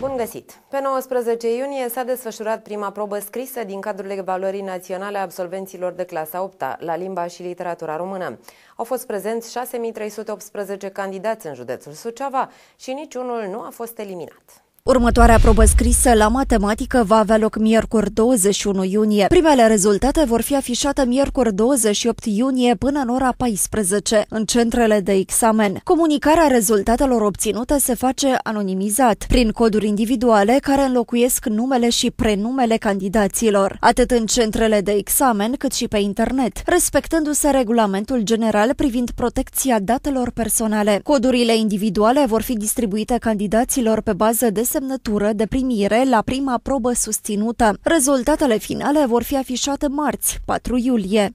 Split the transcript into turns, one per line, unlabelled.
Bun găsit! Pe 19 iunie s-a desfășurat prima probă scrisă din cadrul evaluării naționale a absolvenților de clasa 8 -a, la limba și literatura română. Au fost prezenți 6318 candidați în județul Suceava și niciunul nu a fost eliminat.
Următoarea probă scrisă la matematică va avea loc miercuri 21 iunie. Primele rezultate vor fi afișate miercuri 28 iunie până în ora 14 în centrele de examen. Comunicarea rezultatelor obținute se face anonimizat, prin coduri individuale care înlocuiesc numele și prenumele candidaților, atât în centrele de examen cât și pe internet, respectându-se regulamentul general privind protecția datelor personale. Codurile individuale vor fi distribuite candidaților pe bază de semnătură de primire la prima probă susținută. Rezultatele finale vor fi afișate marți, 4 iulie.